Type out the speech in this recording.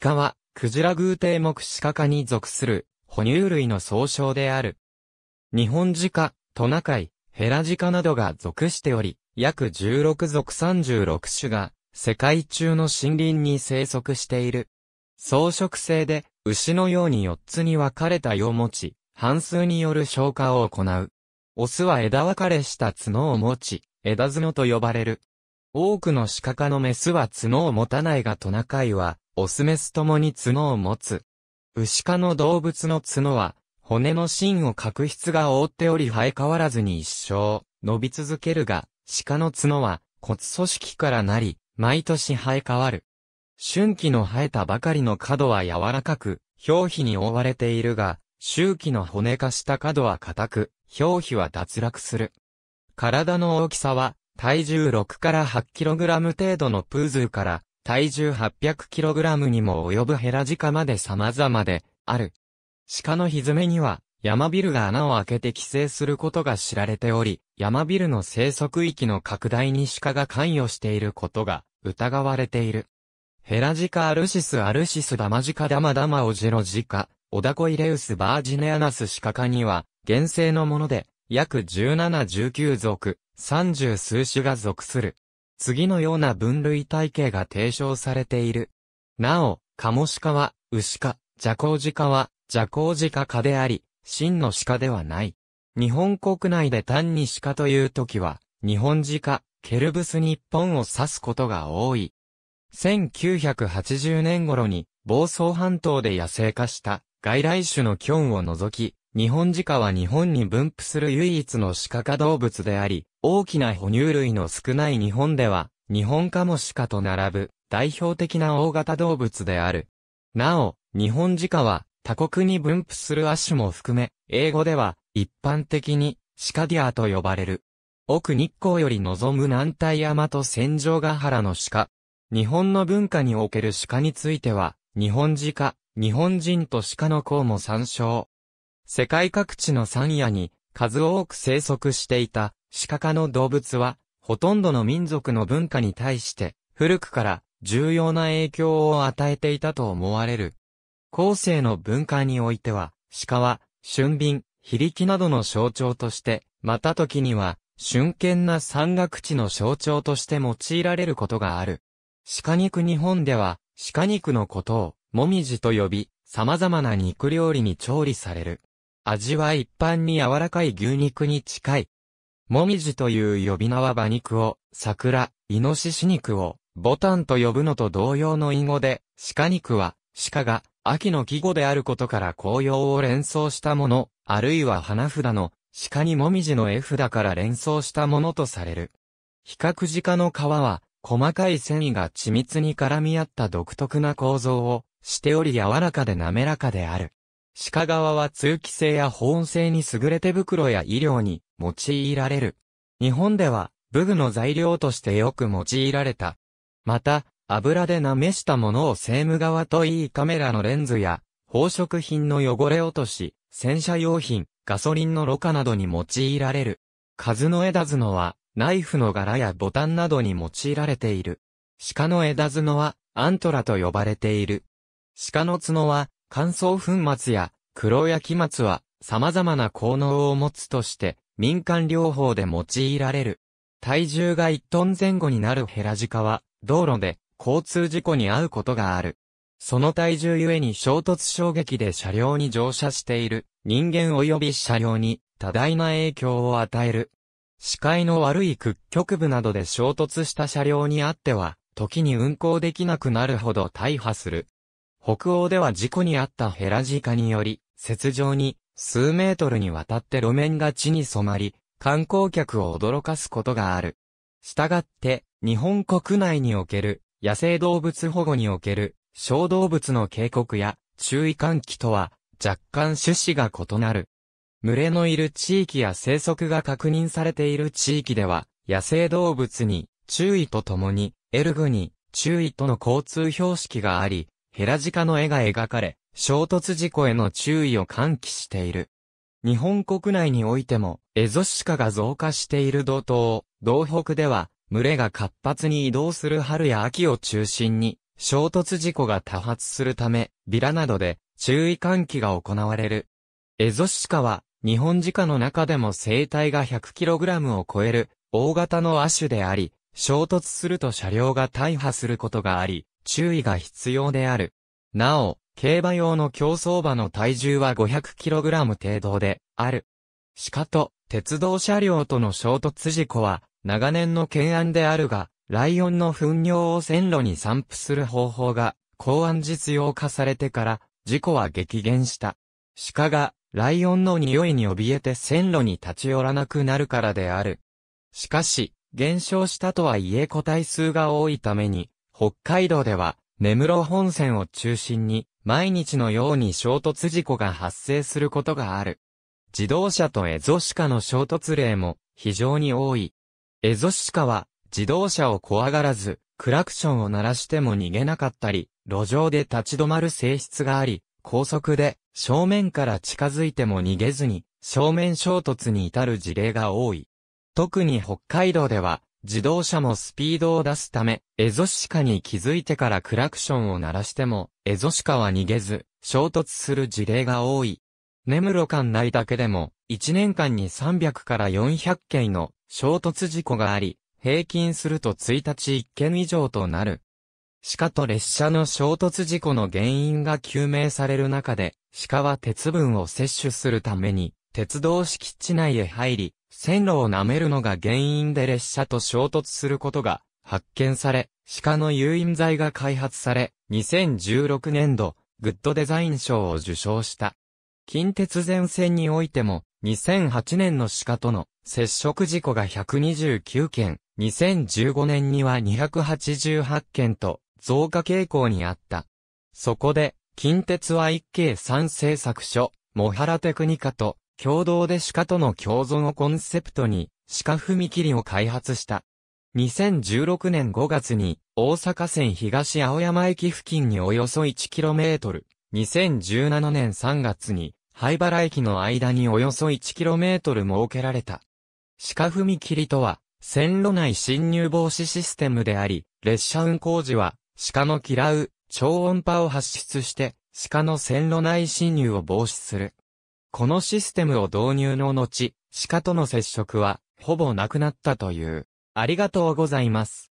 鹿は、クジラ偶蹄目鹿科に属する、哺乳類の総称である。日本鹿、トナカイ、ヘラジカなどが属しており、約16属36種が、世界中の森林に生息している。草食性で、牛のように4つに分かれた葉を持ち、半数による消化を行う。オスは枝分かれした角を持ち、枝角と呼ばれる。多くの鹿科のメスは角を持たないがトナカイは、オスメスともに角を持つ。牛科の動物の角は、骨の芯を角質が覆っており生え変わらずに一生、伸び続けるが、鹿の角は骨組織からなり、毎年生え変わる。春季の生えたばかりの角は柔らかく、表皮に覆われているが、周期の骨化した角は硬く、表皮は脱落する。体の大きさは、体重6から 8kg 程度のプーズーから、体重 800kg にも及ぶヘラジカまで様々で、ある。鹿のひずめには、山ビルが穴を開けて寄生することが知られており、山ビルの生息域の拡大に鹿が関与していることが疑われている。ヘラジカアルシスアルシスダマジカダマダマオジロジカ、オダコイレウスバージネアナスシカカには、原生のもので、約1719属、30数種が属する。次のような分類体系が提唱されている。なお、カモシカは、牛カ、ジャコウジカは、ジャコウジカ科であり、真の鹿ではない。日本国内で単に鹿という時は、日本鹿、ケルブス日本を指すことが多い。1980年頃に、房総半島で野生化した外来種のキョンを除き、日本鹿は日本に分布する唯一の鹿科動物であり、大きな哺乳類の少ない日本では、日本カモシカと並ぶ代表的な大型動物である。なお、日本鹿は他国に分布する亜種も含め、英語では一般的にシカディアと呼ばれる。奥日光より望む南太山と戦場ヶ原の鹿。日本の文化における鹿については、日本鹿、日本人と鹿の項も参照。世界各地の山野に数多く生息していた鹿科の動物は、ほとんどの民族の文化に対して、古くから重要な影響を与えていたと思われる。後世の文化においては、鹿は、俊敏、非力などの象徴として、また時には、俊健な山岳地の象徴として用いられることがある。鹿肉日本では、鹿肉のことを、もみじと呼び、様々な肉料理に調理される。味は一般に柔らかい牛肉に近い。もみじという呼び名は馬肉を、桜、イノシシ肉を、ボタンと呼ぶのと同様の隠語で、鹿肉は、鹿が、秋の季語であることから紅葉を連想したもの、あるいは花札の、鹿にもみじの絵札から連想したものとされる。比較鹿の皮は、細かい繊維が緻密に絡み合った独特な構造をしており柔らかで滑らかである。鹿革は通気性や保温性に優れて袋や衣料に用いられる。日本では、武具の材料としてよく用いられた。また、油で舐めしたものをセーム側といいカメラのレンズや、宝飾品の汚れ落とし、洗車用品、ガソリンのろ過などに用いられる。数の枝角は、ナイフの柄やボタンなどに用いられている。鹿の枝角は、アントラと呼ばれている。鹿の角は、乾燥粉末や黒焼き末は様々な効能を持つとして民間療法で用いられる。体重が1トン前後になるヘラジカは道路で交通事故に遭うことがある。その体重ゆえに衝突衝撃で車両に乗車している人間及び車両に多大な影響を与える。視界の悪い屈曲部などで衝突した車両にあっては、時に運行できなくなるほど大破する。北欧では事故にあったヘラジカにより、雪上に数メートルにわたって路面が地に染まり、観光客を驚かすことがある。したがって、日本国内における野生動物保護における小動物の警告や注意喚起とは若干趣旨が異なる。群れのいる地域や生息が確認されている地域では、野生動物に注意とともに、エルグに注意との交通標識があり、ヘラジカの絵が描かれ、衝突事故への注意を喚起している。日本国内においても、エゾシカが増加している道東、道北では、群れが活発に移動する春や秋を中心に、衝突事故が多発するため、ビラなどで注意喚起が行われる。エゾシカは、日本ジカの中でも生体が 100kg を超える、大型の亜種であり、衝突すると車両が大破することがあり、注意が必要である。なお、競馬用の競走馬の体重は 500kg 程度である。鹿と鉄道車両との衝突事故は長年の懸案であるが、ライオンの糞尿を線路に散布する方法が公安実用化されてから事故は激減した。鹿がライオンの匂いに怯えて線路に立ち寄らなくなるからである。しかし、減少したとはいえ個体数が多いために、北海道では、根室本線を中心に、毎日のように衝突事故が発生することがある。自動車とエゾシカの衝突例も非常に多い。エゾシカは自動車を怖がらず、クラクションを鳴らしても逃げなかったり、路上で立ち止まる性質があり、高速で正面から近づいても逃げずに正面衝突に至る事例が多い。特に北海道では自動車もスピードを出すため、エゾシカに気づいてからクラクションを鳴らしても、エゾシカは逃げず、衝突する事例が多い。根室間内だけでも、1年間に300から400件の衝突事故があり、平均すると1日1件以上となる。鹿と列車の衝突事故の原因が究明される中で、鹿は鉄分を摂取するために、鉄道敷地内へ入り、線路を舐めるのが原因で列車と衝突することが発見され、鹿の誘引剤が開発され、2016年度、グッドデザイン賞を受賞した。近鉄前線においても、2008年の鹿との接触事故が129件、2015年には288件と増加傾向にあった。そこで、近鉄は一計三製作所、モハラテクニカと共同で鹿との共存をコンセプトに、鹿踏切を開発した。2016年5月に、大阪線東青山駅付近におよそ 1km、2017年3月に、灰原駅の間におよそ 1km 設けられた。鹿踏切とは、線路内侵入防止システムであり、列車運行時は、鹿の嫌う、超音波を発出して、鹿の線路内侵入を防止する。このシステムを導入の後、鹿との接触は、ほぼなくなったという。ありがとうございます。